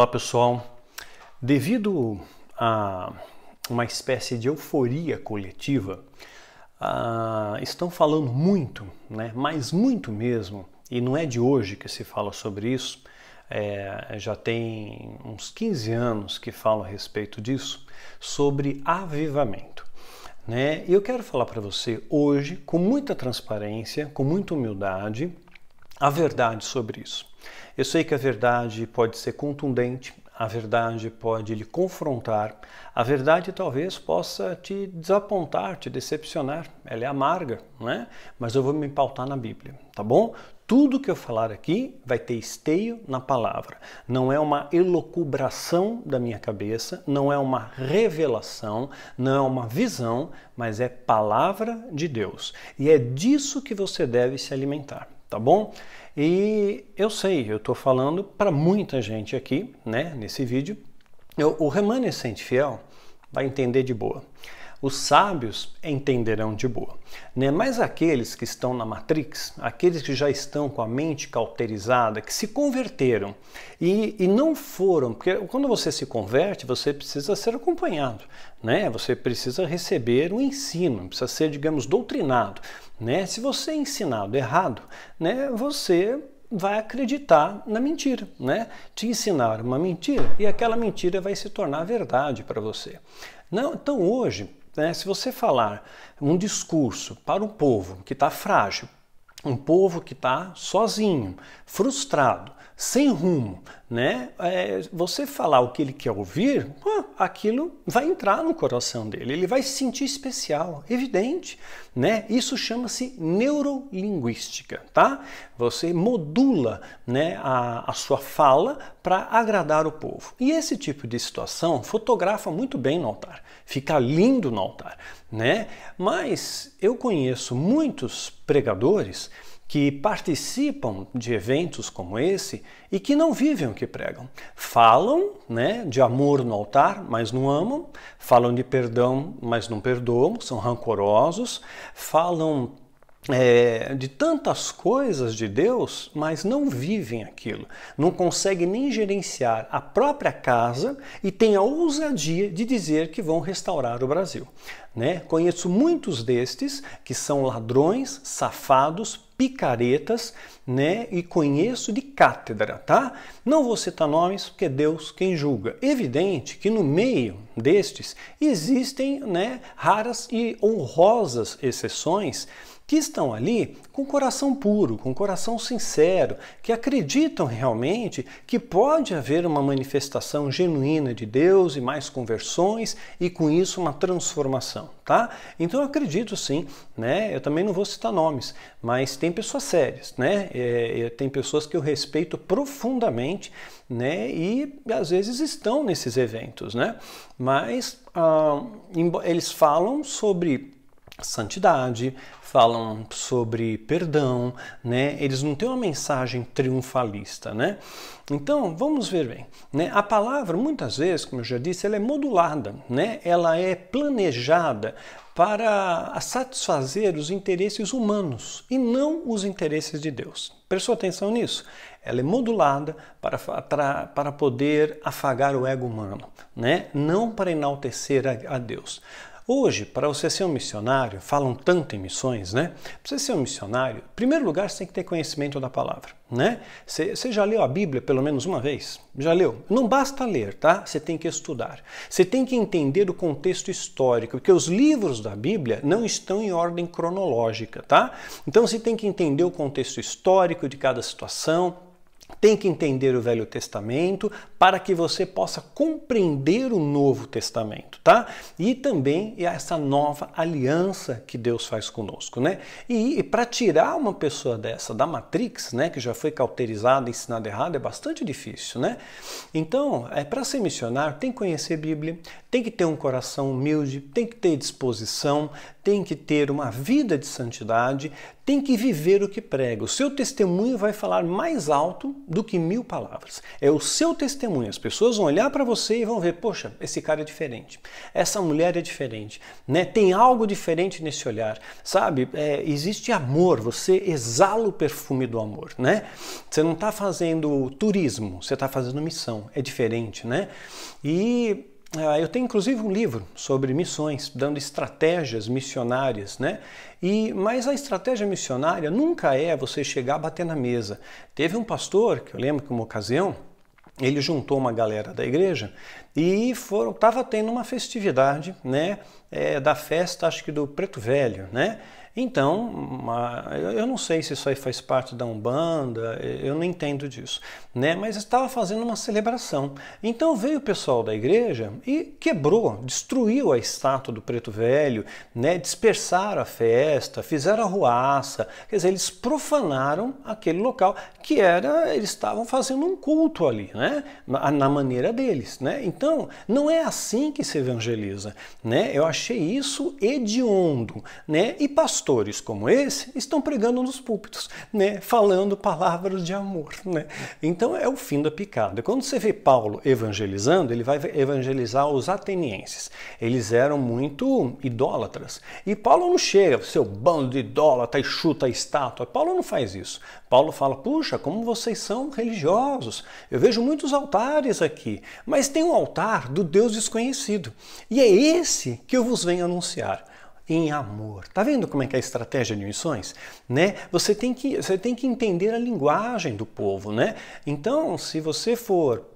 Olá pessoal, devido a uma espécie de euforia coletiva, uh, estão falando muito, né? mas muito mesmo, e não é de hoje que se fala sobre isso, é, já tem uns 15 anos que falo a respeito disso, sobre avivamento. Né? E eu quero falar para você hoje, com muita transparência, com muita humildade, a verdade sobre isso. Eu sei que a verdade pode ser contundente, a verdade pode lhe confrontar, a verdade talvez possa te desapontar, te decepcionar, ela é amarga, né? Mas eu vou me pautar na Bíblia, tá bom? Tudo que eu falar aqui vai ter esteio na palavra. Não é uma elocubração da minha cabeça, não é uma revelação, não é uma visão, mas é palavra de Deus. E é disso que você deve se alimentar, tá bom? E eu sei, eu estou falando para muita gente aqui, né, nesse vídeo. o remanescente fiel vai entender de boa. Os sábios entenderão de boa. Né? Mas aqueles que estão na Matrix, aqueles que já estão com a mente cauterizada, que se converteram e, e não foram, porque quando você se converte, você precisa ser acompanhado, né? você precisa receber um ensino, precisa ser, digamos, doutrinado. Né? Se você é ensinado errado, né? você vai acreditar na mentira, né? Te ensinar uma mentira e aquela mentira vai se tornar verdade para você. Não, então hoje né? Se você falar um discurso para um povo que está frágil, um povo que está sozinho, frustrado, sem rumo, né? É, você falar o que ele quer ouvir, aquilo vai entrar no coração dele, ele vai se sentir especial, evidente, né? Isso chama-se neurolinguística, tá? Você modula, né, a, a sua fala para agradar o povo. E esse tipo de situação fotografa muito bem no altar fica lindo no altar, né? Mas eu conheço muitos pregadores que participam de eventos como esse e que não vivem o que pregam. Falam né, de amor no altar, mas não amam, falam de perdão, mas não perdoam, são rancorosos, falam é, de tantas coisas de Deus, mas não vivem aquilo, não conseguem nem gerenciar a própria casa e têm a ousadia de dizer que vão restaurar o Brasil. Né? Conheço muitos destes que são ladrões, safados, picaretas, né? E conheço de cátedra, tá? Não vou citar nomes porque é Deus quem julga. Evidente que no meio destes existem, né, raras e honrosas exceções que estão ali com coração puro, com coração sincero, que acreditam realmente que pode haver uma manifestação genuína de Deus e mais conversões e com isso uma transformação, tá? Então eu acredito sim, né? Eu também não vou citar nomes, mas tem pessoas sérias, né? É, é tem pessoas que eu respeito profundamente, né? E às vezes estão nesses eventos, né? Mas ah, eles falam sobre santidade, falam sobre perdão, né? Eles não têm uma mensagem triunfalista, né? Então, vamos ver bem, né? A palavra muitas vezes, como eu já disse, ela é modulada, né? Ela é planejada para satisfazer os interesses humanos e não os interesses de Deus. Prestou atenção nisso? Ela é modulada para, para, para poder afagar o ego humano, né? não para enaltecer a, a Deus. Hoje, para você ser um missionário, falam tanto em missões, né? Para você ser um missionário, em primeiro lugar, você tem que ter conhecimento da palavra, né? Você, você já leu a Bíblia pelo menos uma vez? Já leu? Não basta ler, tá? Você tem que estudar. Você tem que entender o contexto histórico, porque os livros da Bíblia não estão em ordem cronológica, tá? Então você tem que entender o contexto histórico de cada situação, tem que entender o Velho Testamento para que você possa compreender o Novo Testamento, tá? E também essa nova aliança que Deus faz conosco, né? E, e para tirar uma pessoa dessa da Matrix, né, que já foi cauterizada, ensinada errada, é bastante difícil, né? Então, é para ser missionário, tem que conhecer a Bíblia, tem que ter um coração humilde, tem que ter disposição, tem que ter uma vida de santidade, tem que viver o que prega. O seu testemunho vai falar mais alto do que mil palavras. É o seu testemunho. As pessoas vão olhar para você e vão ver: poxa, esse cara é diferente, essa mulher é diferente, né? Tem algo diferente nesse olhar, sabe? É, existe amor. Você exala o perfume do amor, né? Você não está fazendo turismo, você está fazendo missão. É diferente, né? E é, eu tenho inclusive um livro sobre missões, dando estratégias missionárias, né? E, mas a estratégia missionária nunca é você chegar a bater na mesa. Teve um pastor, que eu lembro que uma ocasião, ele juntou uma galera da igreja e estava tendo uma festividade, né? É, da festa, acho que do Preto Velho, né? Então, eu não sei se isso aí faz parte da Umbanda, eu não entendo disso, né? Mas estava fazendo uma celebração. Então veio o pessoal da igreja e quebrou, destruiu a estátua do preto velho, né? Dispersaram a festa, fizeram ruaça, quer dizer, eles profanaram aquele local que era, eles estavam fazendo um culto ali, né? Na maneira deles, né? Então, não é assim que se evangeliza, né? Eu achei isso hediondo, né? E passou pastores como esse estão pregando nos púlpitos, né, falando palavras de amor. Né? Então é o fim da picada. Quando você vê Paulo evangelizando, ele vai evangelizar os atenienses. Eles eram muito idólatras. E Paulo não chega, seu bando de idólatra, e chuta a estátua. Paulo não faz isso. Paulo fala: puxa, como vocês são religiosos. Eu vejo muitos altares aqui, mas tem um altar do Deus desconhecido. E é esse que eu vos venho anunciar em amor. Tá vendo como é que é a estratégia de missões, né? Você tem que você tem que entender a linguagem do povo, né? Então, se você for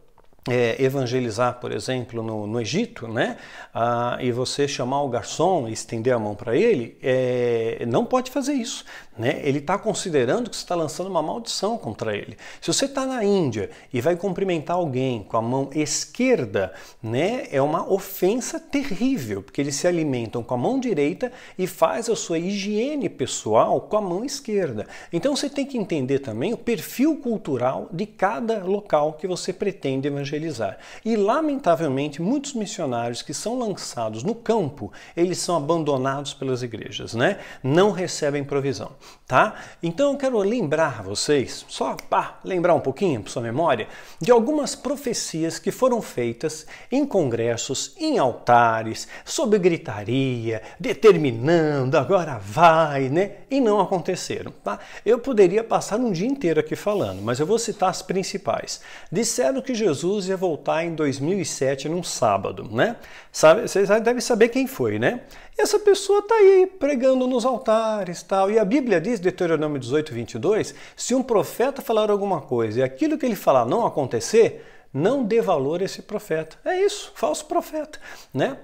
é, evangelizar, por exemplo, no, no Egito, né? Ah, e você chamar o garçom e estender a mão para ele, é, não pode fazer isso. Né? Ele está considerando que você está lançando uma maldição contra ele. Se você está na Índia e vai cumprimentar alguém com a mão esquerda, né, é uma ofensa terrível, porque eles se alimentam com a mão direita e faz a sua higiene pessoal com a mão esquerda. Então você tem que entender também o perfil cultural de cada local que você pretende evangelizar. E lamentavelmente muitos missionários que são lançados no campo, eles são abandonados pelas igrejas, né? Não recebem provisão tá? Então eu quero lembrar vocês, só pá, lembrar um pouquinho para sua memória, de algumas profecias que foram feitas em congressos, em altares, sob gritaria, determinando, agora vai, né? E não aconteceram, tá? Eu poderia passar um dia inteiro aqui falando, mas eu vou citar as principais. Disseram que Jesus ia voltar em 2007 num sábado, né? Sabe, vocês devem saber quem foi, né? essa pessoa está aí pregando nos altares tal. E a Bíblia diz, Deuteronômio 18, 22, se um profeta falar alguma coisa e aquilo que ele falar não acontecer, não dê valor a esse profeta. É isso, falso profeta, né?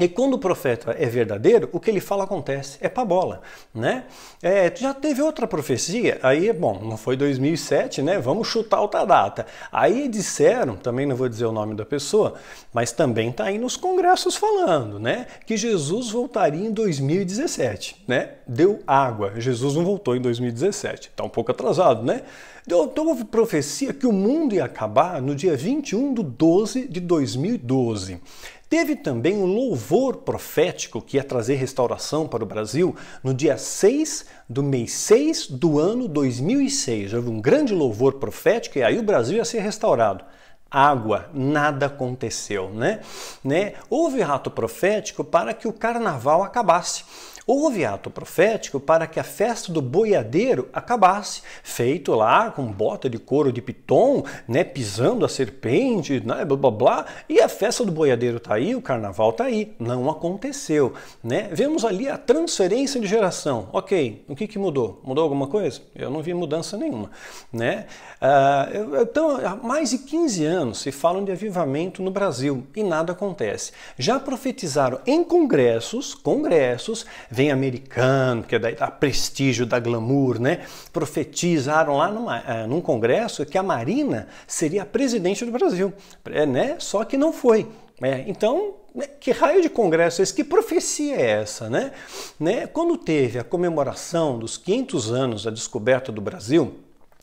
E quando o profeta é verdadeiro, o que ele fala acontece, é bola, né? É, já teve outra profecia, aí, bom, não foi 2007, né? Vamos chutar outra data. Aí disseram, também não vou dizer o nome da pessoa, mas também está aí nos congressos falando, né? Que Jesus voltaria em 2017, né? Deu água, Jesus não voltou em 2017, está um pouco atrasado, né? Então, então houve profecia que o mundo ia acabar no dia 21 de 12 de 2012. Teve também um louvor profético que ia trazer restauração para o Brasil no dia 6 do mês 6 do ano 2006. Houve um grande louvor profético e aí o Brasil ia ser restaurado água, nada aconteceu, né? né? Houve rato profético para que o carnaval acabasse. Houve ato profético para que a festa do boiadeiro acabasse, feito lá com bota de couro de piton, né, pisando a serpente, né, blá blá blá, e a festa do boiadeiro tá aí, o carnaval tá aí, não aconteceu, né? Vemos ali a transferência de geração. OK, o que que mudou? Mudou alguma coisa? Eu não vi mudança nenhuma, né? Uh, então, há mais de 15 anos se falam de avivamento no Brasil e nada acontece. Já profetizaram em congressos, congressos vem americano, que daí dá prestígio, dá glamour, né? Profetizaram lá numa, é, num congresso que a Marina seria a presidente do Brasil, é, né? Só que não foi. É, então, né, que raio de congresso é esse? Que profecia é essa, né? né? Quando teve a comemoração dos 500 anos da descoberta do Brasil,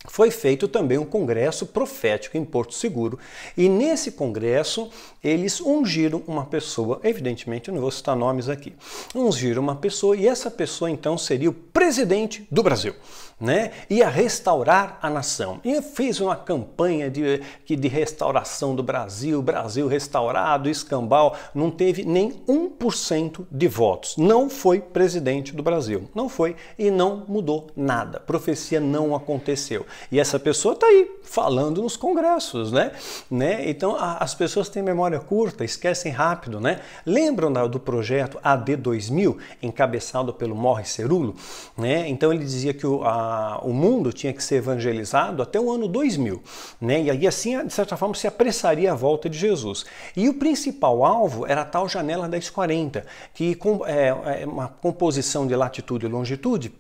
foi feito também um congresso profético em Porto Seguro. E nesse congresso, eles ungiram uma pessoa, evidentemente, eu não vou citar nomes aqui. Ungiram uma pessoa e essa pessoa então seria o presidente do Brasil né? Ia restaurar a nação. E fez uma campanha de, de restauração do Brasil, Brasil restaurado, escambau. Não teve nem 1% de votos. Não foi presidente do Brasil. Não foi e não mudou nada. Profecia não aconteceu. E essa pessoa está aí falando nos congressos, né? né? Então a, as pessoas têm memória curta, esquecem rápido, né? Lembram da, do projeto AD 2000, encabeçado pelo Morre Cerulo, né? Então ele dizia que o, a, o mundo tinha que ser evangelizado até o ano 2000, né? E aí assim, de certa forma, se apressaria a volta de Jesus. E o principal alvo era a tal janela 1040, que é, é uma composição de latitude e longitude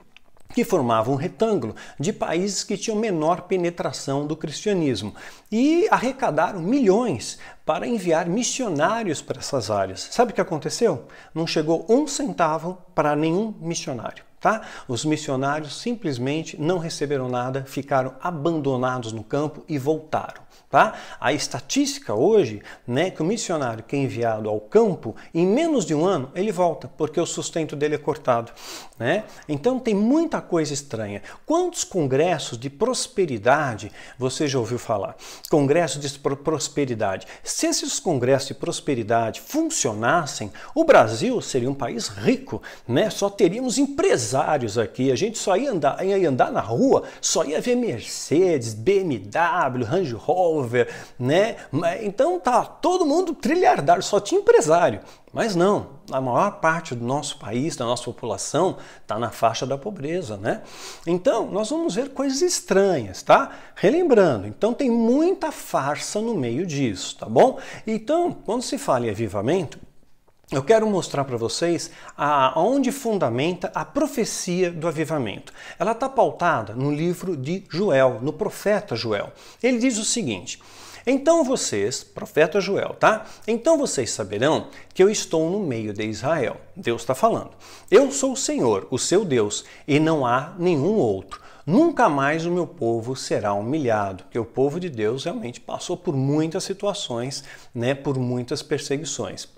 que formava um retângulo de países que tinham menor penetração do cristianismo e arrecadaram milhões para enviar missionários para essas áreas. Sabe o que aconteceu? Não chegou um centavo para nenhum missionário. Tá? Os missionários simplesmente não receberam nada, ficaram abandonados no campo e voltaram. Tá? A estatística hoje né, que o missionário que é enviado ao campo, em menos de um ano, ele volta, porque o sustento dele é cortado. Né? Então tem muita coisa estranha. Quantos congressos de prosperidade você já ouviu falar? Congressos de prosperidade. Se esses congressos de prosperidade funcionassem, o Brasil seria um país rico, né? só teríamos empresários aqui, a gente só ia andar, ia andar na rua, só ia ver Mercedes, BMW, Range Rover Unilever, né? Então tá todo mundo trilhardário, só tinha empresário. Mas não, a maior parte do nosso país, da nossa população, está na faixa da pobreza, né? Então, nós vamos ver coisas estranhas, tá? Relembrando, então tem muita farsa no meio disso, tá bom? Então, quando se fala em avivamento, eu quero mostrar para vocês aonde fundamenta a profecia do avivamento. Ela está pautada no livro de Joel, no profeta Joel. Ele diz o seguinte: Então vocês, profeta Joel, tá? Então vocês saberão que eu estou no meio de Israel. Deus está falando. Eu sou o Senhor, o seu Deus, e não há nenhum outro. Nunca mais o meu povo será humilhado, porque o povo de Deus realmente passou por muitas situações, né, por muitas perseguições.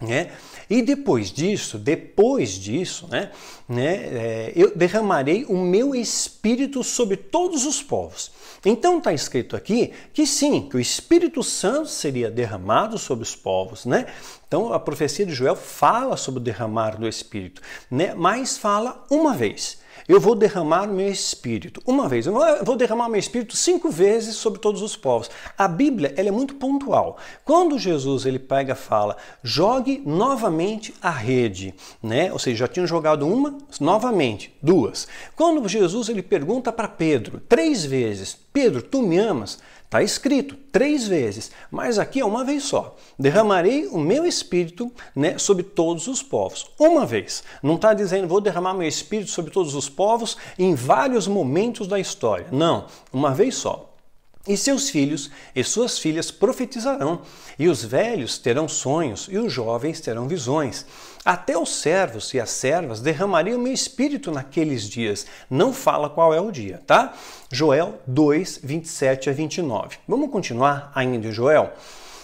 Né? E depois disso, depois disso, né, né, é, eu derramarei o meu espírito sobre todos os povos. Então está escrito aqui que sim, que o Espírito Santo seria derramado sobre os povos, né? Então a profecia de Joel fala sobre o derramar do Espírito, né? Mas fala uma vez eu vou derramar meu espírito. Uma vez, eu vou derramar meu espírito cinco vezes sobre todos os povos. A Bíblia ela é muito pontual. Quando Jesus ele pega fala, jogue novamente a rede, né? Ou seja, já tinham jogado uma, novamente, duas. Quando Jesus ele pergunta para Pedro três vezes, Pedro, tu me amas? Está escrito três vezes, mas aqui é uma vez só. Derramarei o meu espírito né, sobre todos os povos. Uma vez. Não está dizendo vou derramar meu espírito sobre todos os povos em vários momentos da história. Não, uma vez só. E seus filhos e suas filhas profetizarão, e os velhos terão sonhos, e os jovens terão visões. Até os servos e as servas derramariam meu espírito naqueles dias. Não fala qual é o dia, tá? Joel 2, 27 a 29. Vamos continuar ainda Joel?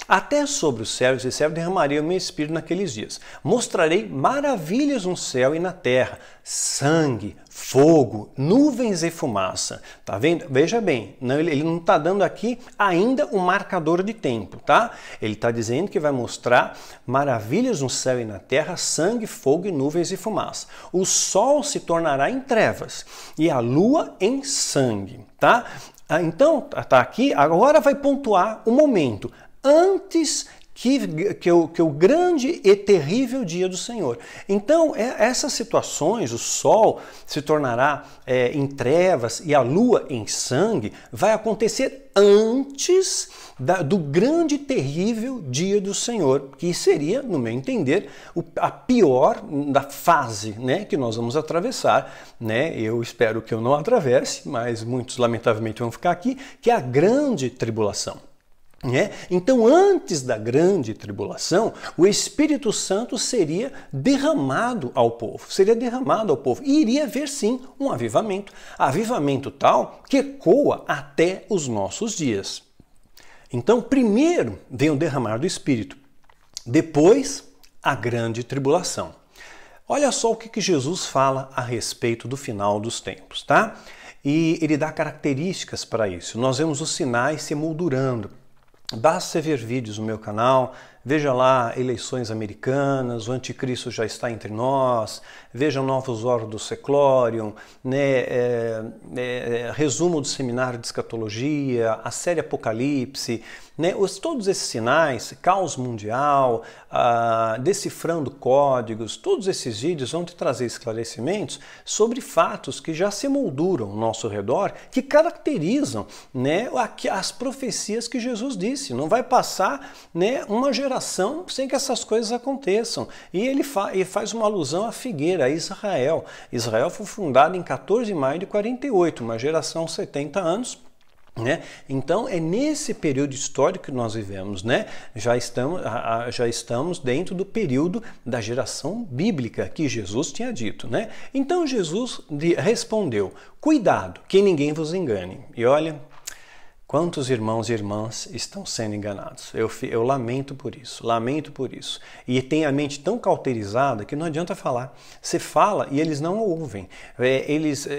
Até sobre os céus e céu derramarei o meu espírito naqueles dias. Mostrarei maravilhas no céu e na terra: sangue, fogo, nuvens e fumaça. Tá vendo? Veja bem, não, ele não está dando aqui ainda o um marcador de tempo, tá? Ele está dizendo que vai mostrar maravilhas no céu e na terra: sangue, fogo, nuvens e fumaça. O sol se tornará em trevas e a lua em sangue, tá? Ah, então, tá, tá aqui, agora vai pontuar o momento antes que, que, o, que o grande e terrível dia do Senhor. Então, é, essas situações, o sol se tornará é, em trevas e a lua em sangue, vai acontecer antes da, do grande e terrível dia do Senhor, que seria, no meu entender, o, a pior da fase né, que nós vamos atravessar. Né? Eu espero que eu não atravesse, mas muitos, lamentavelmente, vão ficar aqui, que é a grande tribulação. Né? Então, antes da grande tribulação, o Espírito Santo seria derramado ao povo, seria derramado ao povo, e iria haver sim um avivamento, avivamento tal que ecoa até os nossos dias. Então, primeiro vem o derramar do Espírito, depois a grande tribulação. Olha só o que, que Jesus fala a respeito do final dos tempos, tá? E ele dá características para isso. Nós vemos os sinais se moldurando Basta você ver vídeos no meu canal, Veja lá eleições americanas, o anticristo já está entre nós, veja novos oros do Seclorium, né, é, é, é, resumo do seminário de escatologia, a série Apocalipse, né, os, todos esses sinais, caos mundial, ah, decifrando códigos, todos esses vídeos vão te trazer esclarecimentos sobre fatos que já se molduram ao nosso redor, que caracterizam né, as profecias que Jesus disse. Não vai passar né, uma geração geração sem que essas coisas aconteçam. E ele, fa faz uma alusão à figueira, a Israel. Israel foi fundada em 14 de maio de 48, uma geração 70 anos. Né? Então é nesse período histórico que nós vivemos, né? já, estamos, já estamos dentro do período da geração bíblica que Jesus tinha dito. Né? Então Jesus respondeu: Cuidado, que ninguém vos engane. E olha, Quantos irmãos e irmãs estão sendo enganados? Eu, eu, lamento por isso, lamento por isso. E tem a mente tão cauterizada que não adianta falar. Você fala e eles não ouvem. É, eles é,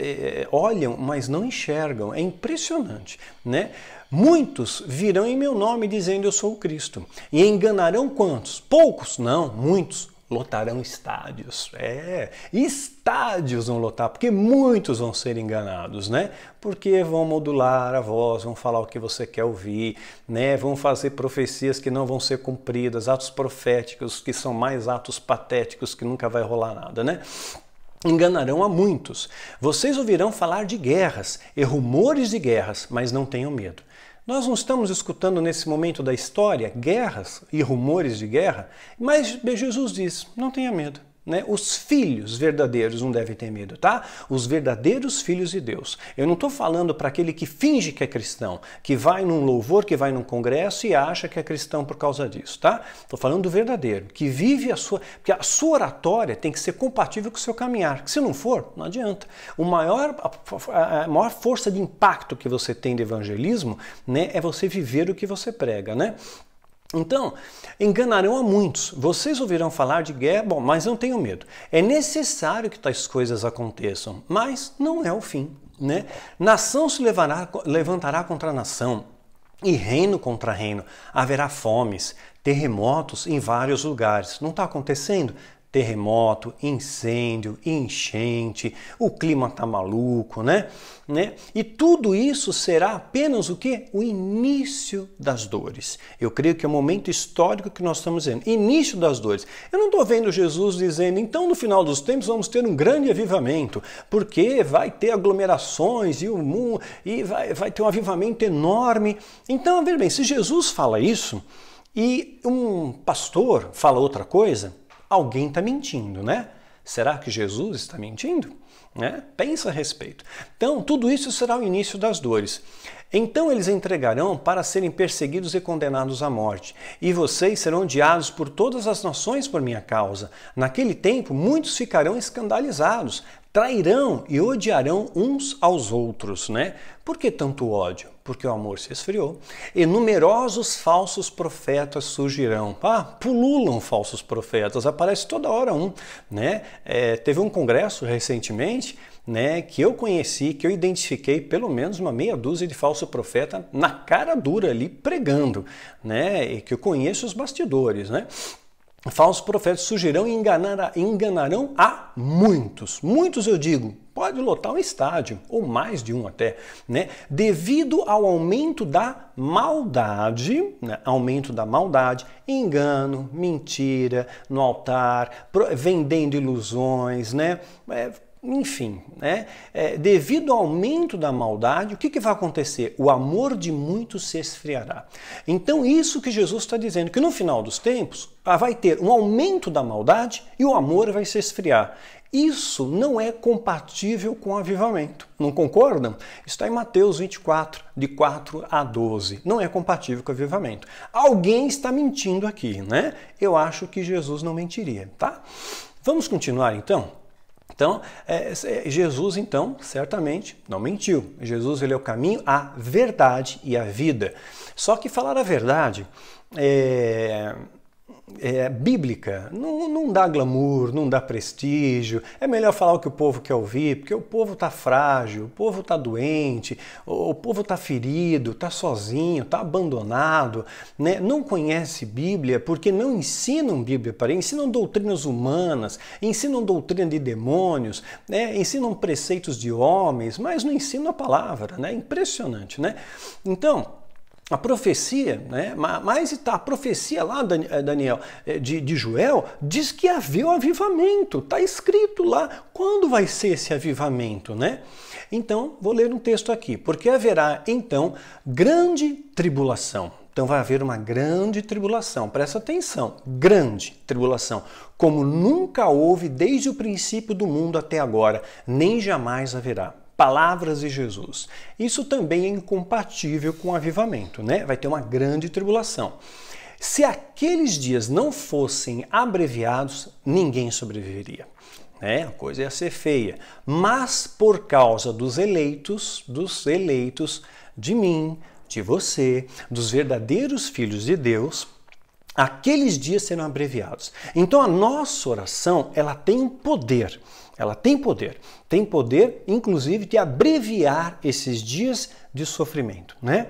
é olham, mas não enxergam. É impressionante, né? Muitos virão em meu nome dizendo eu sou o Cristo. E enganarão quantos? Poucos? Não, muitos lotarão estádios. É, estádios vão lotar, porque muitos vão ser enganados, né? Porque vão modular a voz, vão falar o que você quer ouvir, né? Vão fazer profecias que não vão ser cumpridas, atos proféticos que são mais atos patéticos que nunca vai rolar nada, né? Enganarão a muitos. Vocês ouvirão falar de guerras e rumores de guerras, mas não tenham medo nós não estamos escutando nesse momento da história guerras e rumores de guerra, mas Jesus diz: não tenha medo. Né? Os filhos verdadeiros não devem ter medo, tá? Os verdadeiros filhos de Deus. Eu não estou falando para aquele que finge que é cristão, que vai num louvor, que vai num congresso e acha que é cristão por causa disso, tá? Estou falando do verdadeiro, que vive a sua. Porque a sua oratória tem que ser compatível com o seu caminhar, que se não for, não adianta. O maior, a maior força de impacto que você tem de evangelismo né, é você viver o que você prega, né? Então, enganarão a muitos. Vocês ouvirão falar de guerra, bom, mas não tenham medo. É necessário que tais coisas aconteçam, mas não é o fim. Né? Nação se levará, levantará contra nação, e reino contra reino. Haverá fomes, terremotos em vários lugares. Não está acontecendo? terremoto, incêndio, enchente, o clima tá maluco, né? né? E tudo isso será apenas o que? O início das dores. Eu creio que é o momento histórico que nós estamos vendo, início das dores. Eu não estou vendo Jesus dizendo, então no final dos tempos vamos ter um grande avivamento, porque vai ter aglomerações e o mundo e vai, vai ter um avivamento enorme. Então, veja bem, se Jesus fala isso e um pastor fala outra coisa, alguém está mentindo, né? Será que Jesus está mentindo? Né? Pensa a respeito. Então, tudo isso será o início das dores. Então eles entregarão para serem perseguidos e condenados à morte, e vocês serão odiados por todas as nações por minha causa. Naquele tempo, muitos ficarão escandalizados, trairão e odiarão uns aos outros, né? Por que tanto ódio? Porque o amor se esfriou. E numerosos falsos profetas surgirão. Ah, pululam falsos profetas, aparece toda hora um, né? É, teve um congresso recentemente, né, que eu conheci, que eu identifiquei pelo menos uma meia dúzia de falso profeta na cara dura ali pregando, né? E que eu conheço os bastidores, né? Falsos profetas surgirão e enganarão a muitos. Muitos, eu digo, pode lotar um estádio, ou mais de um até, né? Devido ao aumento da maldade, né? aumento da maldade, engano, mentira no altar, vendendo ilusões, né? É, enfim, né? É, devido ao aumento da maldade, o que, que vai acontecer? O amor de muitos se esfriará. Então, isso que Jesus está dizendo, que no final dos tempos ah, vai ter um aumento da maldade e o amor vai se esfriar. Isso não é compatível com o avivamento. Não concordam? Está em Mateus 24, de 4 a 12. Não é compatível com o avivamento. Alguém está mentindo aqui, né? Eu acho que Jesus não mentiria, tá? Vamos continuar então? Então, é, é, Jesus, então, certamente não mentiu. Jesus ele é o caminho, a verdade e a vida. Só que falar a verdade é, é, bíblica. Não, não dá glamour, não dá prestígio. É melhor falar o que o povo quer ouvir, porque o povo está frágil, o povo está doente, o, povo está ferido, está sozinho, está abandonado, né? não conhece Bíblia porque não ensinam Bíblia para ele, ensinam doutrinas humanas, ensinam doutrina de demônios, né? ensinam preceitos de homens, mas não ensinam a palavra. Né? Impressionante, né? Então, a profecia, né? mas está a profecia lá, eh, Daniel, eh, de, de Joel, diz que havia o avivamento, está escrito lá. Quando vai ser esse avivamento, né? Então, vou ler um texto aqui. Porque haverá, então, grande tribulação. Então, vai haver uma grande tribulação, presta atenção, grande tribulação, como nunca houve desde o princípio do mundo até agora, nem jamais haverá palavras de Jesus. Isso também é incompatível com o avivamento, né? Vai ter uma grande tribulação. Se aqueles dias não fossem abreviados, ninguém sobreviveria. Né? A coisa ia ser feia. Mas por causa dos eleitos, dos eleitos de mim, de você, dos verdadeiros filhos de Deus, aqueles dias serão abreviados. Então a nossa oração, ela tem um poder. Ela tem poder, tem poder inclusive de abreviar esses dias de sofrimento, né?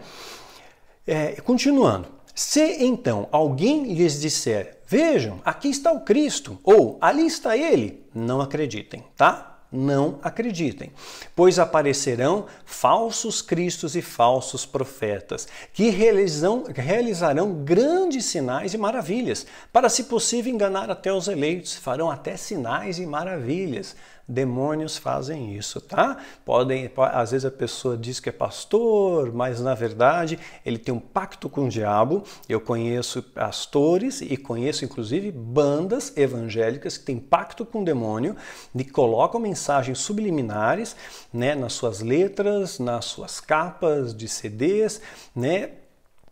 É, continuando, se então alguém lhes disser, vejam, aqui está o Cristo, ou ali está ele, não acreditem, tá? não acreditem, pois aparecerão falsos cristos e falsos profetas, que realizarão grandes sinais e maravilhas, para, se possível, enganar até os eleitos, farão até sinais e maravilhas. Demônios fazem isso, tá? Podem, às vezes a pessoa diz que é pastor, mas na verdade ele tem um pacto com o diabo. Eu conheço pastores e conheço inclusive bandas evangélicas que têm pacto com o demônio e colocam mensagens subliminares, né, nas suas letras, nas suas capas de CDs, né?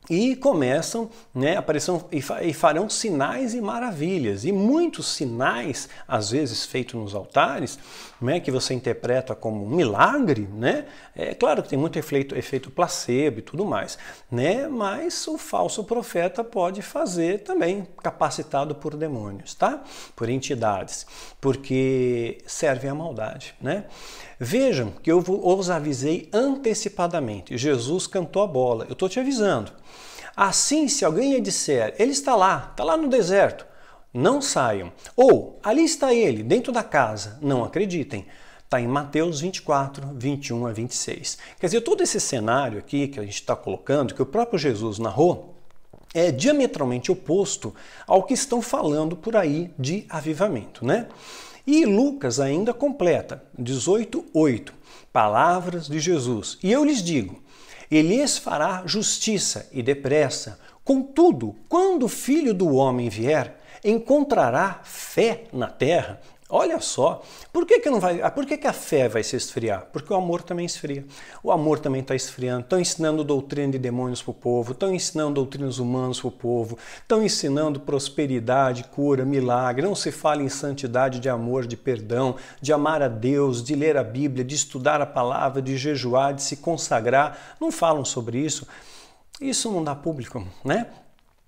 e começam, né, apareçam e farão sinais e maravilhas. E muitos sinais, às vezes feitos nos altares, né, que você interpreta como um milagre, né, é claro que tem muito efeito, efeito placebo e tudo mais, né, mas o falso profeta pode fazer também, capacitado por demônios, tá? por entidades, porque serve à maldade. Né? Vejam que eu os avisei antecipadamente, Jesus cantou a bola, eu estou te avisando. Assim, se alguém lhe disser, ele está lá, está lá no deserto, não saiam. Ou, ali está ele, dentro da casa, não acreditem. Está em Mateus 24, 21 a 26. Quer dizer, todo esse cenário aqui que a gente está colocando, que o próprio Jesus narrou, é diametralmente oposto ao que estão falando por aí de avivamento, né? E Lucas ainda completa, 8, palavras de Jesus. E eu lhes digo: ele lhes fará justiça e depressa. Contudo, quando o filho do homem vier, encontrará fé na terra. Olha só, por que, que não vai, ah, por que, que a fé vai se esfriar? Porque o amor também esfria. O amor também está esfriando. Estão ensinando doutrina de demônios para o povo, estão ensinando doutrinas humanas para o povo, estão ensinando prosperidade, cura, milagre. Não se fala em santidade de amor, de perdão, de amar a Deus, de ler a Bíblia, de estudar a palavra, de jejuar, de se consagrar. Não falam sobre isso. Isso não dá público, né?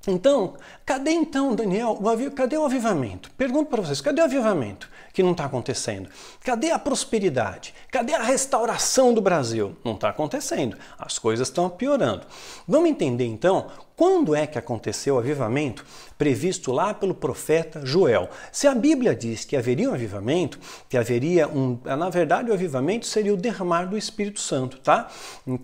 Então, cadê então, Daniel, o aviv... cadê o avivamento? Pergunto para vocês, cadê o avivamento que não está acontecendo? Cadê a prosperidade? Cadê a restauração do Brasil? Não está acontecendo. As coisas estão piorando. Vamos entender então quando é que aconteceu o avivamento previsto lá pelo profeta Joel? Se a Bíblia diz que haveria um avivamento, que haveria um. Na verdade, o avivamento seria o derramar do Espírito Santo, tá?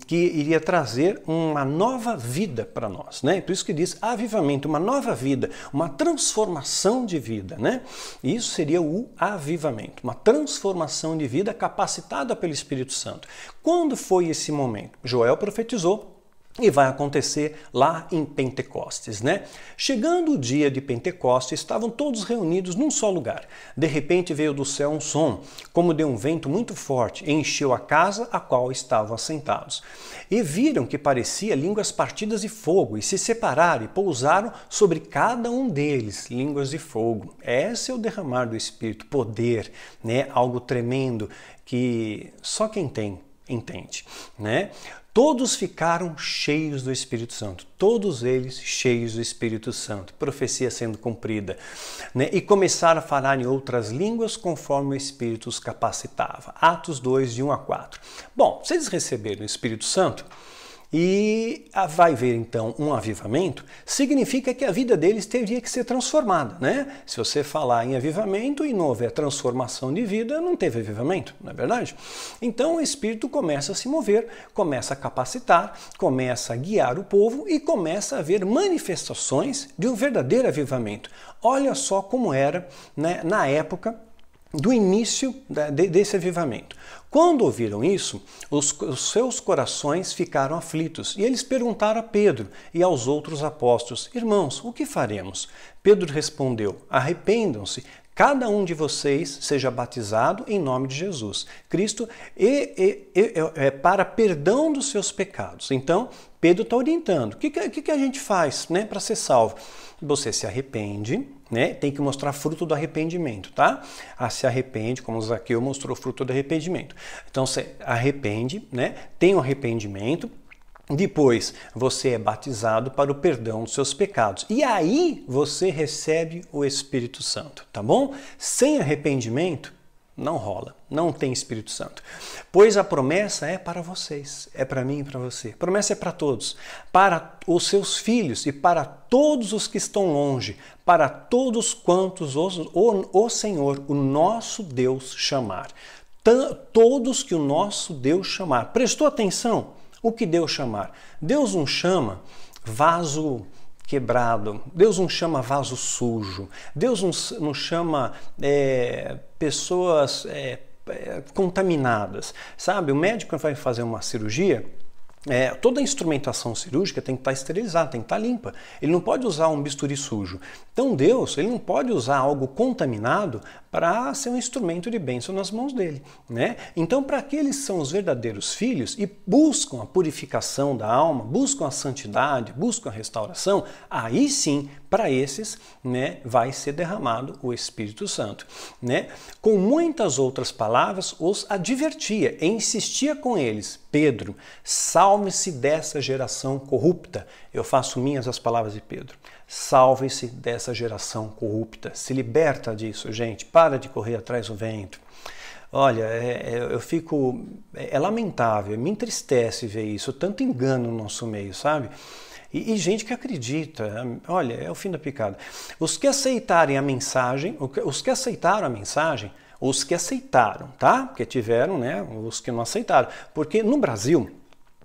Que iria trazer uma nova vida para nós, né? Por isso que diz avivamento, uma nova vida, uma transformação de vida, né? E isso seria o avivamento, uma transformação de vida capacitada pelo Espírito Santo. Quando foi esse momento? Joel profetizou e vai acontecer lá em Pentecostes, né? Chegando o dia de Pentecostes, estavam todos reunidos num só lugar. De repente veio do céu um som, como de um vento muito forte, e encheu a casa a qual estavam assentados. E viram que parecia línguas partidas de fogo, e se separaram e pousaram sobre cada um deles, línguas de fogo. Esse é o derramar do Espírito, poder, né? Algo tremendo que só quem tem entende, né? Todos ficaram cheios do Espírito Santo, todos eles cheios do Espírito Santo, profecia sendo cumprida, né? e começaram a falar em outras línguas conforme o Espírito os capacitava. Atos 2, de 1 a 4. Bom, vocês receberam o Espírito Santo? e ah, vai ver então um avivamento, significa que a vida deles teria que ser transformada, né? Se você falar em avivamento e não houver transformação de vida, não teve avivamento, não é verdade? Então o Espírito começa a se mover, começa a capacitar, começa a guiar o povo e começa a haver manifestações de um verdadeiro avivamento. Olha só como era né, na época do início desse avivamento. Quando ouviram isso, os, os, seus corações ficaram aflitos e eles perguntaram a Pedro e aos outros apóstolos: Irmãos, o que faremos? Pedro respondeu: Arrependam-se, cada um de vocês seja batizado em nome de Jesus Cristo e, e, e é, é para perdão dos seus pecados. Então, Pedro está orientando: o que, que, que a gente faz né, para ser salvo? Você se arrepende né? Tem que mostrar fruto do arrependimento, tá? Ah, se arrepende, como Zaqueu mostrou fruto do arrependimento. Então você arrepende, né? Tem um arrependimento, depois você é batizado para o perdão dos seus pecados. E aí você recebe o Espírito Santo, tá bom? Sem arrependimento, não rola, não tem Espírito Santo. Pois a promessa é para vocês, é para mim e para você. A promessa é para todos, para os seus filhos e para todos os que estão longe, para todos quantos o, o Senhor, o nosso Deus, chamar. T todos que o nosso Deus chamar. Prestou atenção? O que Deus chamar? Deus não chama vaso quebrado, Deus não chama vaso sujo, Deus não, não chama. É, pessoas é, é, contaminadas. Sabe, o médico vai fazer uma cirurgia, é, toda a instrumentação cirúrgica tem que estar tá esterilizada, tem que estar tá limpa. Ele não pode usar um bisturi sujo. Então Deus, ele não pode usar algo contaminado para ser um instrumento de bênção nas mãos dele, né? Então para aqueles que são os verdadeiros filhos e buscam a purificação da alma, buscam a santidade, buscam a restauração, aí sim para esses, né, vai ser derramado o Espírito Santo, né? Com muitas outras palavras os advertia, insistia com eles Pedro, salve-se dessa geração corrupta. Eu faço minhas as palavras de Pedro. Salve-se dessa geração corrupta. Se liberta disso, gente. Para de correr atrás do vento. Olha, é, é, eu fico. É, é, lamentável, me entristece ver isso, tanto engano no nosso meio, sabe? E, e, gente que acredita, olha, é o fim da picada. Os que aceitarem a mensagem, os que aceitaram a mensagem, os que aceitaram, tá? Porque tiveram, né? Os que não aceitaram. Porque no Brasil,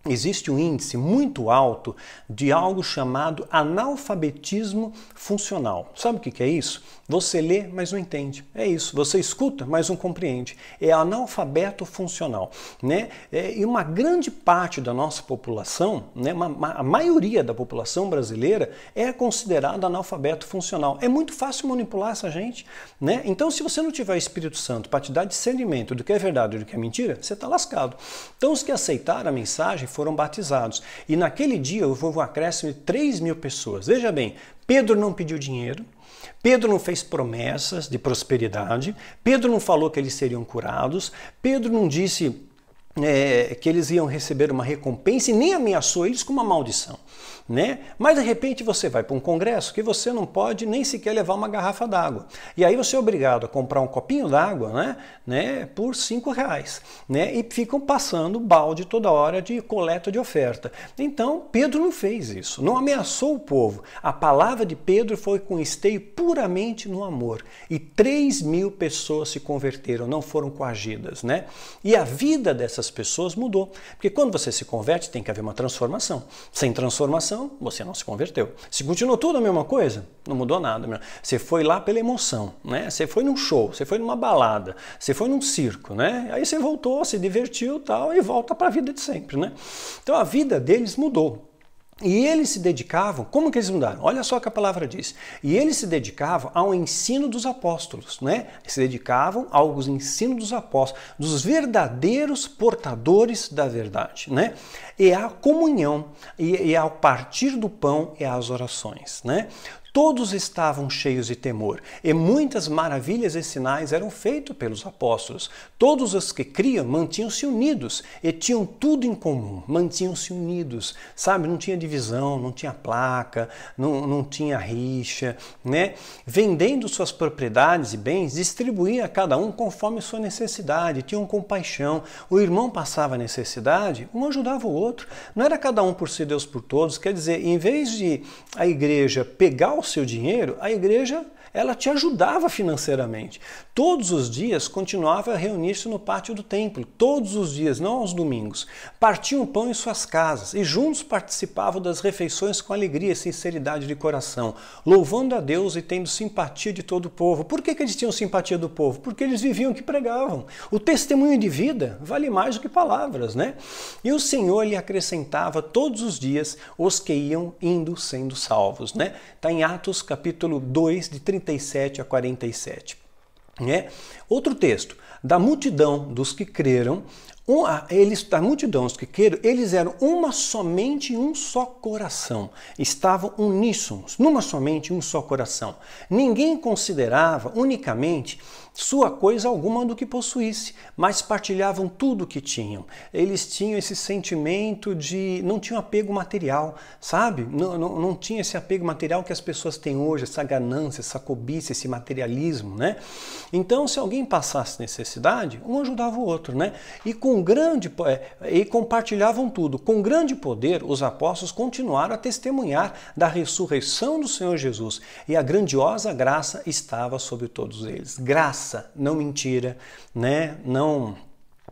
existe um índice muito alto de algo chamado analfabetismo funcional. Sabe o que é isso? Você lê, mas não entende. É isso. Você escuta, mas não compreende. É analfabeto funcional. Né? É, e uma grande parte da nossa população, né, a maioria da população brasileira, é considerada analfabeto funcional. É muito fácil manipular essa gente. Né? Então, se você não tiver Espírito Santo para te dar discernimento do que é verdade e do que é mentira, você está lascado. Então, os que aceitaram a mensagem, foram batizados. E naquele dia houve um acréscimo de 3 mil pessoas. Veja bem, Pedro não pediu dinheiro, Pedro não fez promessas de prosperidade, Pedro não falou que eles seriam curados, Pedro não disse é, que eles iam receber uma recompensa e nem ameaçou eles com uma maldição né? Mas de repente você vai para um congresso que você não pode nem sequer levar uma garrafa d'água. E aí você é obrigado a comprar um copinho d'água, né? né? Por cinco reais, né? E ficam passando balde toda hora de coleta de oferta. Então Pedro não fez isso, não ameaçou o povo. A palavra de Pedro foi com esteio puramente no amor e 3 mil pessoas se converteram, não foram coagidas, né? E a vida dessas pessoas mudou, porque quando você se converte tem que haver uma transformação. Sem transformação emoção, você não se converteu. Se continuou tudo a mesma coisa, não mudou nada. Você foi lá pela emoção, né? Você foi num show, você foi numa balada, você foi num circo, né? Aí você voltou, se divertiu, tal e volta para a vida de sempre, né? Então a vida deles mudou. E eles se dedicavam, como que eles mudaram? Olha só o que a palavra diz. E eles se dedicavam ao ensino dos apóstolos, né? Se dedicavam aos ensinos dos apóstolos, dos verdadeiros portadores da verdade, né? E à comunhão, e, e ao partir do pão e às orações, né? Todos estavam cheios de temor, e muitas maravilhas e sinais eram feitos pelos apóstolos. Todos os que criam mantinham-se unidos e tinham tudo em comum, mantinham-se unidos, sabe? Não tinha divisão, não tinha placa, não, não tinha rixa, né? Vendendo suas propriedades e bens, distribuía a cada um conforme sua necessidade, tinham compaixão. O irmão passava necessidade, um ajudava o outro. Não era cada um por si, Deus por todos. Quer dizer, em vez de a igreja pegar o seu dinheiro, a igreja ela te ajudava financeiramente. Todos os dias continuava a reunir-se no pátio do templo, todos os dias, não aos domingos. Partiam pão em suas casas e juntos participavam das refeições com alegria e sinceridade de coração, louvando a Deus e tendo simpatia de todo o povo. Por que, que eles tinham simpatia do povo? Porque eles viviam o que pregavam. O testemunho de vida vale mais do que palavras, né? E o Senhor lhe acrescentava todos os dias os que iam indo sendo salvos, né? Está em Atos capítulo 2, de 37 a 47. Né? Outro texto, da multidão dos que creram, um, ah, eles, da multidão dos que creram, eles eram uma somente um só coração, estavam uníssonos, numa somente um só coração. Ninguém considerava unicamente sua coisa alguma do que possuísse, mas partilhavam tudo o que tinham. Eles tinham esse sentimento de não tinham apego material, sabe? Não, não, não tinha esse apego material que as pessoas têm hoje, essa ganância, essa cobiça, esse materialismo, né? Então, se alguém passasse necessidade, um ajudava o outro, né? E com grande é, e compartilhavam tudo. Com grande poder, os apóstolos continuaram a testemunhar da ressurreição do Senhor Jesus, e a grandiosa graça estava sobre todos eles. Graça não mentira, né? Não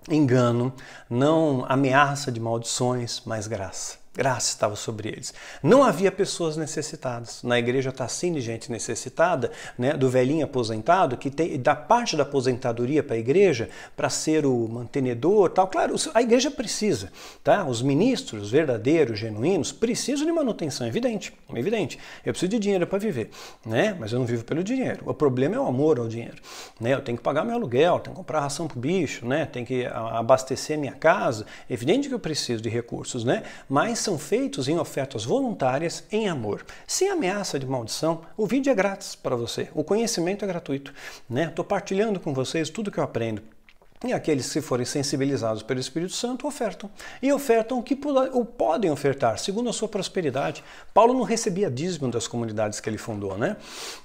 engano, não ameaça de maldições, mas graça. Graça estava sobre eles. Não havia pessoas necessitadas. Na igreja está assim de gente necessitada, né? do velhinho aposentado, que tem, dá parte da aposentadoria para a igreja, para ser o mantenedor tal. Claro, a igreja precisa. Tá? Os ministros verdadeiros, genuínos, precisam de manutenção, é evidente. É evidente. Eu preciso de dinheiro para viver, né? mas eu não vivo pelo dinheiro. O problema é o amor ao dinheiro. Né? Eu tenho que pagar meu aluguel, tenho que comprar ração para o bicho, né? tenho que abastecer minha casa. É evidente que eu preciso de recursos, né? mas são feitos em ofertas voluntárias em amor. Sem ameaça de maldição, o vídeo é grátis para você, o conhecimento é gratuito. Né? Estou partilhando com vocês tudo que eu aprendo. E aqueles que forem sensibilizados pelo Espírito Santo ofertam. E ofertam o que ou podem ofertar, segundo a sua prosperidade. Paulo não recebia dízimo das comunidades que ele fundou, né?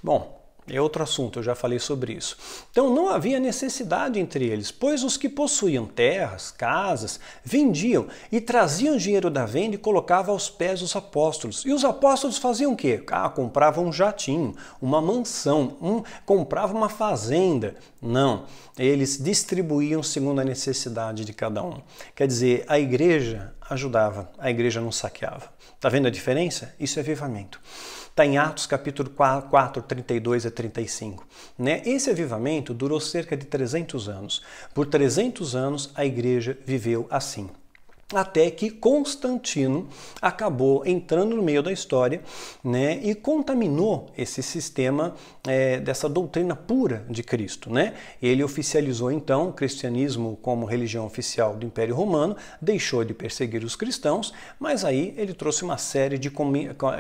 Bom, é outro assunto, eu já falei sobre isso. Então não havia necessidade entre eles, pois os que possuíam terras, casas, vendiam e traziam o dinheiro da venda e colocavam aos pés os apóstolos. E os apóstolos faziam o quê? Ah, compravam um jatinho, uma mansão, um comprava uma fazenda. Não, eles distribuíam segundo a necessidade de cada um. Quer dizer, a igreja ajudava, a igreja não saqueava. Tá vendo a diferença? Isso é avivamento. Está em Atos capítulo 4, 32 a 35. Né? Esse avivamento durou cerca de 300 anos. Por 300 anos a igreja viveu assim até que Constantino acabou entrando no meio da história né, e contaminou esse sistema é, dessa doutrina pura de Cristo. Né? Ele oficializou então o cristianismo como religião oficial do Império Romano, deixou de perseguir os cristãos, mas aí ele trouxe uma série de,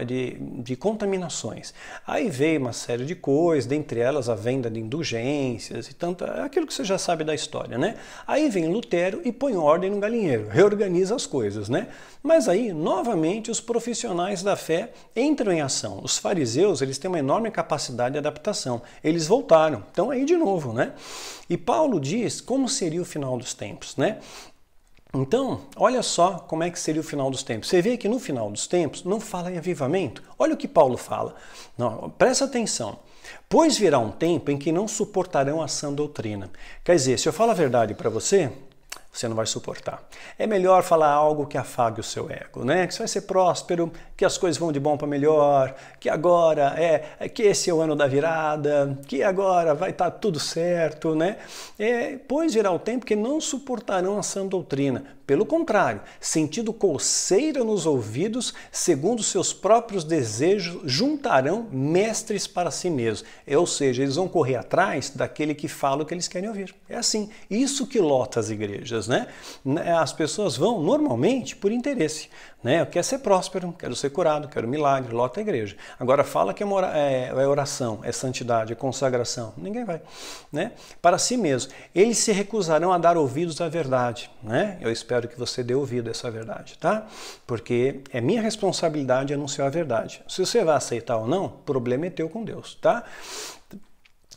de, de contaminações. Aí veio uma série de coisas, dentre elas a venda de indulgências e tanta, aquilo que você já sabe da história. Né? Aí vem Lutero e põe ordem no galinheiro, reorganiza organiza as coisas, né? Mas aí, novamente, os profissionais da fé entram em ação. Os fariseus, eles têm uma enorme capacidade de adaptação. Eles voltaram. Então aí de novo, né? E Paulo diz como seria o final dos tempos, né? Então, olha só como é que seria o final dos tempos. Você vê que no final dos tempos não fala em avivamento. Olha o que Paulo fala. Não, presta atenção. Pois virá um tempo em que não suportarão a sã doutrina. Quer dizer, se eu falo a verdade para você, você não vai suportar. É melhor falar algo que afague o seu ego, né? Que você vai ser próspero, que as coisas vão de bom para melhor, que agora é, é que esse é o ano da virada, que agora vai estar tá tudo certo, né? É, pois virá o tempo que não suportarão a sã doutrina, pelo contrário, sentindo colseira nos ouvidos, segundo seus próprios desejos, juntarão mestres para si mesmos. É, ou seja, eles vão correr atrás daquele que fala o que eles querem ouvir. É assim. Isso que lota as igrejas, né? As pessoas vão normalmente por interesse. Né? Eu quero ser próspero, quero ser curado, quero milagre, lota a igreja. Agora fala que é, é, é oração, é santidade, é consagração. Ninguém vai. Né? Para si mesmo. Eles se recusarão a dar ouvidos à verdade. Né? Eu espero que você dê ouvido a essa verdade, tá? Porque é minha responsabilidade anunciar a verdade. Se você vai aceitar ou não, o problema é teu com Deus, tá?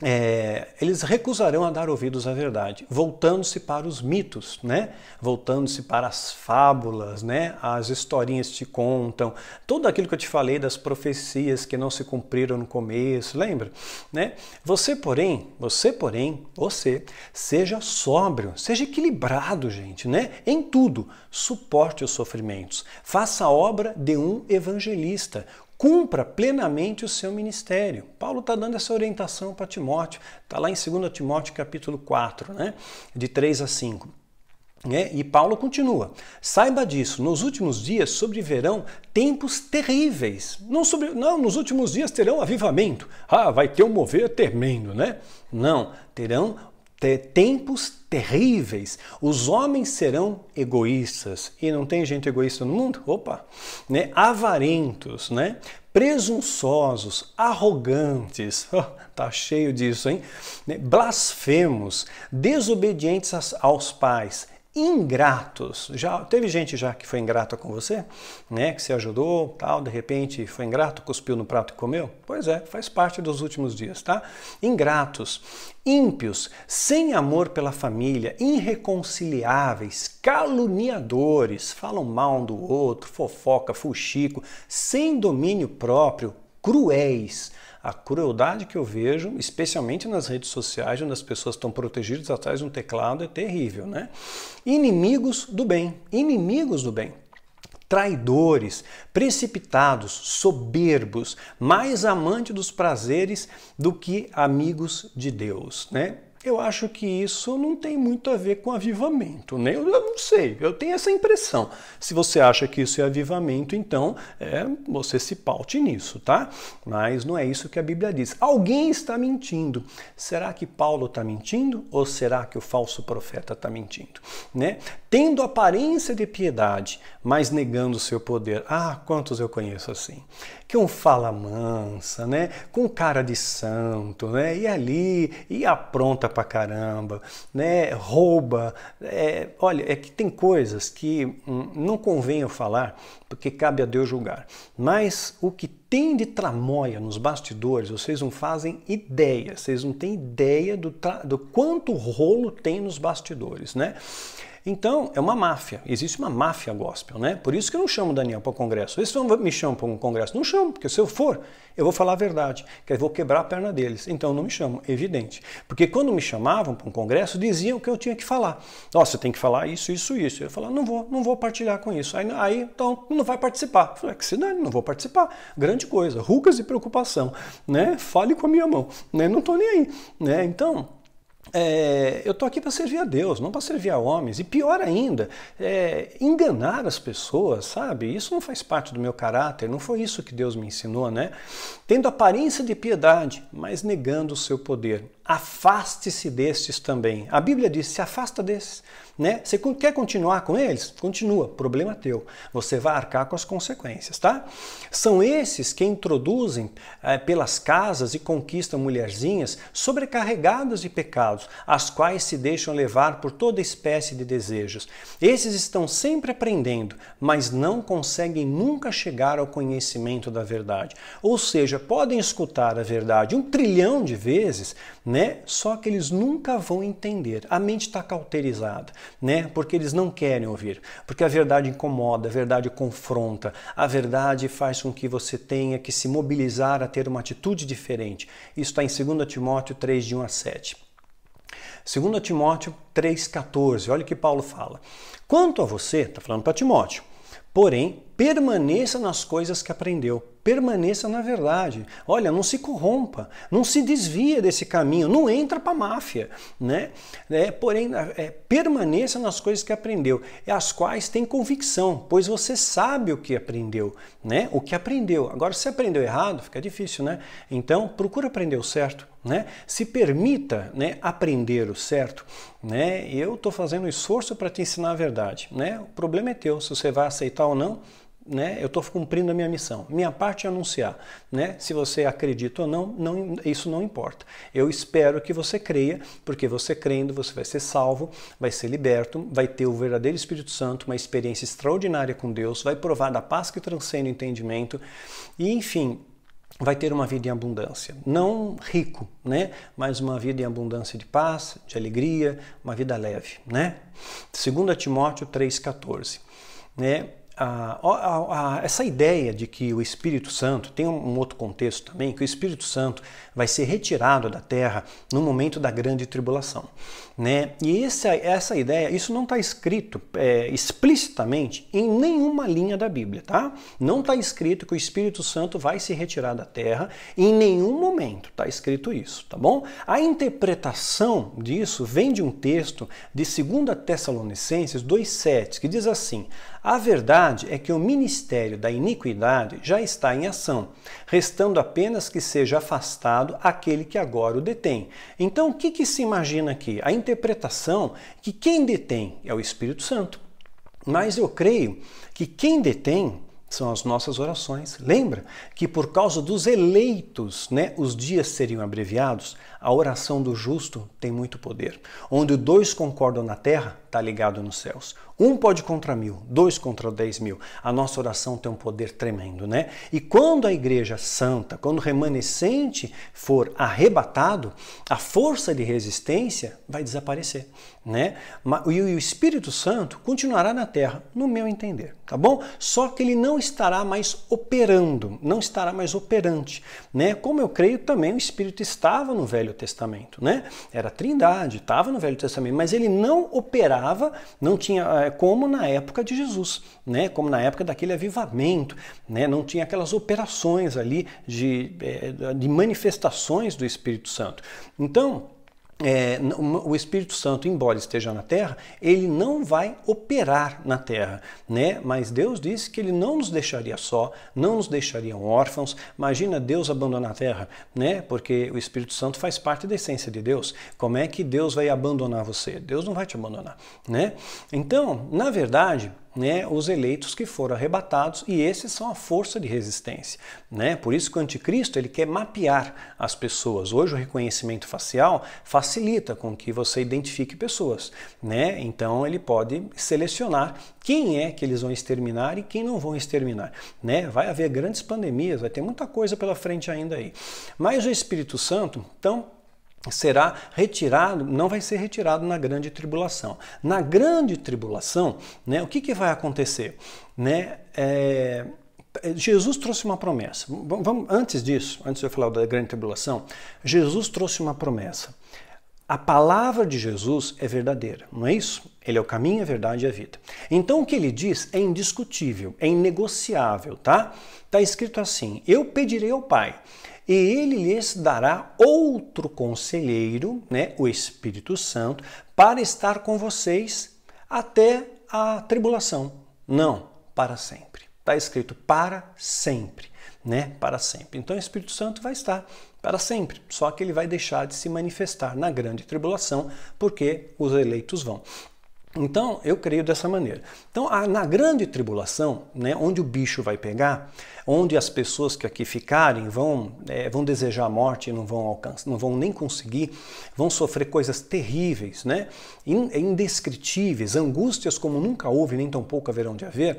é, eles recusarão a dar ouvidos à verdade, voltando-se para os mitos, né? voltando-se para as fábulas, né? as historinhas que te contam, tudo aquilo que eu te falei das profecias que não se cumpriram no começo, lembra? Né? Você, porém, você, porém, você, seja sóbrio, seja equilibrado, gente, né? em tudo, suporte os sofrimentos, faça a obra de um evangelista, cumpra plenamente o seu ministério. Paulo está dando essa orientação para Timóteo, está lá em 2 Timóteo capítulo 4, né? de 3 a 5. É, né? e Paulo continua: saiba disso, nos últimos dias sobreverão tempos terríveis. Não, sobre, não, nos últimos dias terão avivamento. Ah, vai ter um mover tremendo, né? Não, terão te, tempos terríveis. Os homens serão egoístas. E não tem gente egoísta no mundo? Opa! Né? Avarentos, né? presunçosos, arrogantes, oh, tá cheio disso, hein? Né? Blasfemos, desobedientes aos pais, ingratos. Já teve gente já que foi ingrata com você, né? Que se ajudou, tal, de repente foi ingrato, cuspiu no prato e comeu? Pois é, faz parte dos últimos dias, tá? Ingratos, ímpios, sem amor pela família, irreconciliáveis, caluniadores, falam mal um do outro, fofoca, fuxico, sem domínio próprio, cruéis a crueldade que eu vejo, especialmente nas redes sociais, onde as pessoas estão protegidas atrás de um teclado, é terrível, né? Inimigos do bem, inimigos do bem traidores, precipitados, soberbos, mais amante dos prazeres do que amigos de Deus. Né? eu acho que isso não tem muito a ver com avivamento, né? Eu, não sei, eu tenho essa impressão. Se você acha que isso é avivamento, então é, você se paute nisso, tá? Mas não é isso que a Bíblia diz. Alguém está mentindo. Será que Paulo está mentindo ou será que o falso profeta está mentindo? Né? Tendo aparência de piedade, mas negando o seu poder. Ah, quantos eu conheço assim? Que um fala mansa, né? Com cara de santo, né? E ali, e apronta pra caramba, né? rouba. É, olha, é que tem coisas que hum, não convém eu falar, porque cabe a Deus julgar. Mas o que tem de tramóia nos bastidores, vocês não fazem ideia, vocês não têm ideia do, do quanto rolo tem nos bastidores, né? Então, é uma máfia. Existe uma máfia gospel, né? Por isso que eu não chamo o Daniel para o congresso. Eles não me chamam para um congresso. Não chamo, porque se eu for, eu vou falar a verdade, que eu vou quebrar a perna deles. Então, não me chamo, evidente. Porque quando me chamavam para um congresso, diziam que eu tinha que falar. Nossa, você tem que falar isso, isso, isso. Eu falava, não vou, não vou partilhar com isso. Aí, aí então, não vai participar. Eu falei, é que se dane, não vou participar. Grande coisa. Rugas e preocupação, né? Fale com a minha mão, né? Não estou nem aí, né? Então... É, eu estou aqui para servir a Deus, não para servir a homens. E pior ainda, é, enganar as pessoas, sabe? Isso não faz parte do meu caráter, não foi isso que Deus me ensinou, né? Tendo aparência de piedade, mas negando o seu poder afaste-se destes também. A Bíblia diz: se afasta desses. Né? Você quer continuar com eles? Continua, problema teu. Você vai arcar com as consequências, tá? São esses que introduzem é, pelas casas e conquistam mulherzinhas sobrecarregadas de pecados, as quais se deixam levar por toda espécie de desejos. Esses estão sempre aprendendo, mas não conseguem nunca chegar ao conhecimento da verdade. Ou seja, podem escutar a verdade um trilhão de vezes, né? né? Só que eles nunca vão entender. A mente está cauterizada, né? Porque eles não querem ouvir, porque a verdade incomoda, a verdade confronta, a verdade faz com que você tenha que se mobilizar a ter uma atitude diferente. Isso está em 2 Timóteo 3, de 1 a 7. 2 Timóteo 3,14, olha o que Paulo fala. Quanto a você, está falando para Timóteo, porém, permaneça nas coisas que aprendeu permaneça na verdade. Olha, não se corrompa, não se desvia desse caminho, não entra para a máfia, né? É, porém, é, permaneça nas coisas que aprendeu, é as quais tem convicção, pois você sabe o que aprendeu, né? O que aprendeu. Agora, se aprendeu errado, fica difícil, né? Então, procura aprender o certo. Né? Se permita né, aprender o certo. Né? Eu estou fazendo esforço para te ensinar a verdade. Né? O problema é teu, se você vai aceitar ou não, né? Eu estou cumprindo a minha missão. Minha parte é anunciar, né? Se você acredita ou não, não, isso não importa. Eu espero que você creia, porque você crendo, você vai ser salvo, vai ser liberto, vai ter o verdadeiro Espírito Santo, uma experiência extraordinária com Deus, vai provar da paz que transcende o entendimento e, enfim, vai ter uma vida em abundância, não rico, né? Mas uma vida em abundância de paz, de alegria, uma vida leve, né? Segundo Timóteo 3:14, né? a, a, a, essa ideia de que o Espírito Santo, tem um outro contexto também, que o Espírito Santo vai ser retirado da terra no momento da grande tribulação. Né? E essa, essa ideia, isso não está escrito é, explicitamente em nenhuma linha da Bíblia, tá? Não está escrito que o Espírito Santo vai se retirar da terra, em nenhum momento está escrito isso, tá bom? A interpretação disso vem de um texto de 2 Tessalonicenses 2,7, que diz assim: A verdade é que o ministério da iniquidade já está em ação, restando apenas que seja afastado aquele que agora o detém. Então, o que, que se imagina aqui? A interpretação é que quem detém é o Espírito Santo. Mas eu creio que quem detém são as nossas orações. Lembra que por causa dos eleitos, né, os dias seriam abreviados? A oração do justo tem muito poder. Onde dois concordam na terra, está ligado nos céus. Um pode contra mil, dois contra dez mil. A nossa oração tem um poder tremendo, né? E quando a igreja santa, quando o remanescente for arrebatado, a força de resistência vai desaparecer, né? E o Espírito Santo continuará na terra, no meu entender, tá bom? Só que ele não estará mais operando, não estará mais operante, né? Como eu creio também o Espírito estava no Velho Testamento, né? Era Trindade, estava no Velho Testamento, mas ele não operava não tinha eh, como na época de Jesus, né? Como na época daquele avivamento, né? Não tinha aquelas operações ali de, eh, de manifestações do Espírito Santo. Então é, o Espírito Santo, embora esteja na terra, ele não vai operar na terra, né? Mas Deus disse que ele não nos deixaria só, não nos deixaria órfãos. Imagina Deus abandonar a terra, né? Porque o Espírito Santo faz parte da essência de Deus. Como é que Deus vai abandonar você? Deus não vai te abandonar, né? Então, na verdade, né, os eleitos que foram arrebatados e esses são a força de resistência. Né? Por isso que o anticristo ele quer mapear as pessoas. Hoje o reconhecimento facial facilita com que você identifique pessoas. Né? Então ele pode selecionar quem é que eles vão exterminar e quem não vão exterminar. Né? Vai haver grandes pandemias, vai ter muita coisa pela frente ainda aí. Mas o Espírito Santo, então, será retirado, não vai ser retirado na grande tribulação. Na grande tribulação, né, o que, que vai acontecer? Né, é, é Jesus trouxe uma promessa. Vamos, antes disso, antes de eu falar da grande tribulação, Jesus trouxe uma promessa. A palavra de Jesus é verdadeira, não é isso? Ele é o caminho, a verdade e a vida. Então o que ele diz é indiscutível, é inegociável, tá? Tá escrito assim: Eu pedirei ao Pai e ele lhes dará outro conselheiro, né, o Espírito Santo, para estar com vocês até a tribulação. Não, para sempre. Está escrito para sempre, né? Para sempre. Então o Espírito Santo vai estar para sempre, só que ele vai deixar de se manifestar na grande tribulação, porque os eleitos vão. Então, eu creio dessa maneira. Então, na grande tribulação, né, onde o bicho vai pegar, onde as pessoas que aqui ficarem vão, é, vão desejar a morte e não vão alcançar, não vão nem conseguir, vão sofrer coisas terríveis, né, indescritíveis, angústias como nunca houve, nem tão pouco haverão de haver,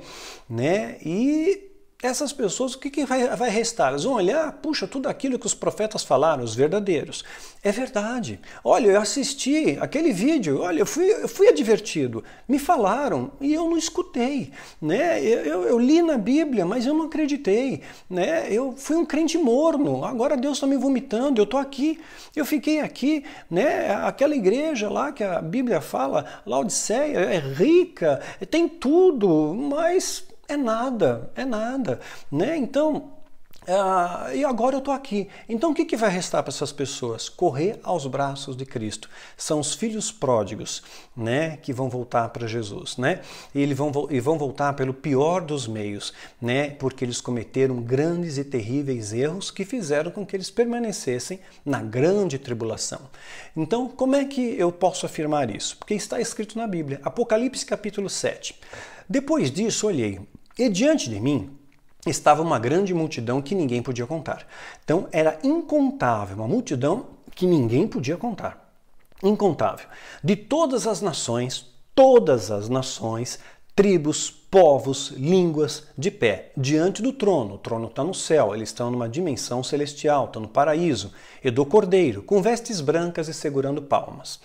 né, e essas pessoas, o que, que vai, vai restar? Elas vão olhar, puxa, tudo aquilo que os profetas falaram, os verdadeiros. É verdade. Olha, eu assisti aquele vídeo, olha, eu fui, eu fui advertido. Me falaram e eu não escutei. Né? Eu, eu, eu li na Bíblia, mas eu não acreditei. Né? Eu fui um crente morno, agora Deus está me vomitando, eu estou aqui, eu fiquei aqui. Né? Aquela igreja lá que a Bíblia fala, Laodiceia, é rica, tem tudo, mas é nada, é nada, né? Então, ah, e agora eu estou aqui. Então o que, que vai restar para essas pessoas? Correr aos braços de Cristo. São os filhos pródigos né, que vão voltar para Jesus. Né? E, eles vão, e vão voltar pelo pior dos meios, né, porque eles cometeram grandes e terríveis erros que fizeram com que eles permanecessem na grande tribulação. Então, como é que eu posso afirmar isso? Porque está escrito na Bíblia, Apocalipse capítulo 7. Depois disso, olhei, e diante de mim estava uma grande multidão que ninguém podia contar. Então era incontável, uma multidão que ninguém podia contar. Incontável. De todas as nações, todas as nações, tribos, povos, línguas de pé, diante do trono. O trono está no céu, eles estão numa dimensão celestial, estão no paraíso, e do cordeiro, com vestes brancas e segurando palmas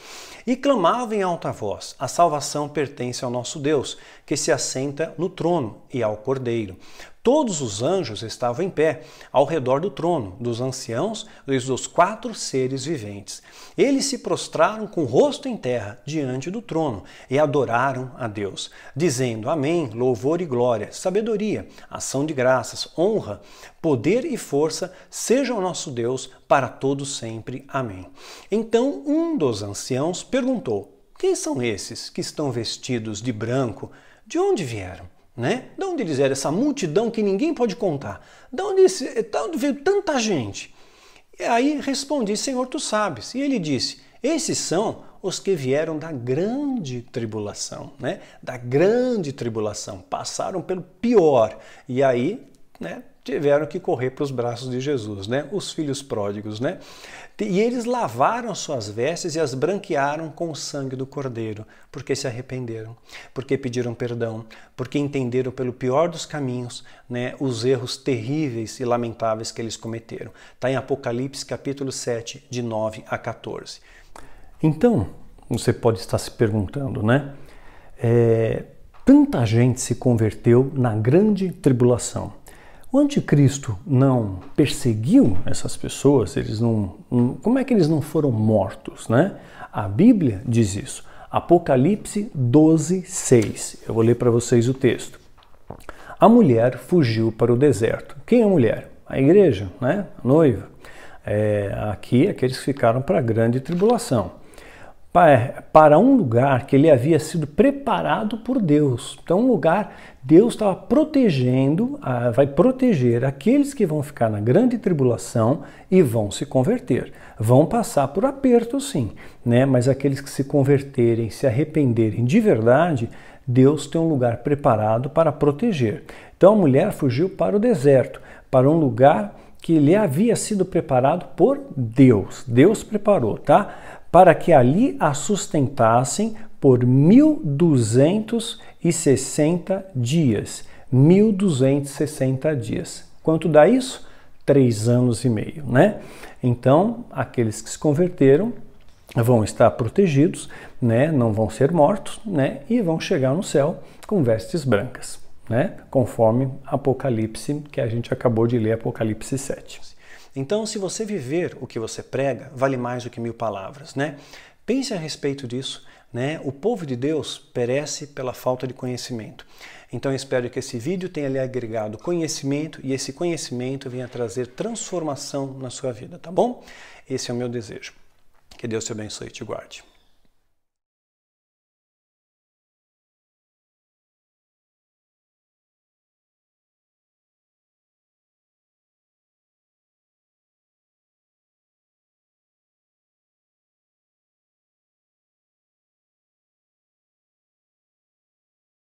e clamava em alta voz: A salvação pertence ao nosso Deus, que se assenta no trono e ao Cordeiro. Todos os anjos estavam em pé, ao redor do trono, dos anciãos e dos quatro seres viventes. Eles se prostraram com o rosto em terra diante do trono e adoraram a Deus, dizendo Amém, louvor e glória, sabedoria, ação de graças, honra, poder e força sejam nosso Deus para todo sempre. Amém. Então um dos anciãos perguntou: Quem são esses que estão vestidos de branco? De onde vieram? Né? De onde eles eram? Essa multidão que ninguém pode contar. De onde, esse, de onde veio tanta gente? E aí respondi: Senhor, tu sabes. E ele disse: Esses são os que vieram da grande tribulação, né? Da grande tribulação, passaram pelo pior. E aí, né? tiveram que correr para os braços de Jesus, né? Os filhos pródigos, né? E eles lavaram suas vestes e as branquearam com o sangue do Cordeiro, porque se arrependeram, porque pediram perdão, porque entenderam pelo pior dos caminhos, né, os erros terríveis e lamentáveis que eles cometeram. Está em Apocalipse capítulo 7, de 9 a 14. Então, você pode estar se perguntando, né? É, tanta gente se converteu na grande tribulação o anticristo não perseguiu essas pessoas, eles não, como é que eles não foram mortos, né? A Bíblia diz isso. Apocalipse 12, 6. Eu vou ler para vocês o texto. A mulher fugiu para o deserto. Quem é a mulher? A igreja, né? A noiva. É, aqui, aqueles é que ficaram para a grande tribulação. É, para um lugar que ele havia sido preparado por Deus. Então, um lugar, Deus estava protegendo, vai proteger aqueles que vão ficar na grande tribulação e vão se converter. Vão passar por aperto, sim, né? mas aqueles que se converterem, se arrependerem de verdade, Deus tem um lugar preparado para proteger. Então, a mulher fugiu para o deserto, para um lugar que lhe havia sido preparado por Deus. Deus preparou, tá? para que ali a sustentassem por 1260 dias. 1260 dias. Quanto dá isso? Três anos e meio, né? Então, aqueles que se converteram vão estar protegidos, né? Não vão ser mortos, né? E vão chegar no céu com vestes brancas, né? Conforme Apocalipse, que a gente acabou de ler, Apocalipse 7. Então, se você viver o que você prega, vale mais do que mil palavras, né? Pense a respeito disso, né? O povo de Deus perece pela falta de conhecimento. Então, espero que esse vídeo tenha lhe agregado conhecimento e esse conhecimento venha trazer transformação na sua vida, tá bom? Esse é o meu desejo. Que Deus te abençoe e te guarde.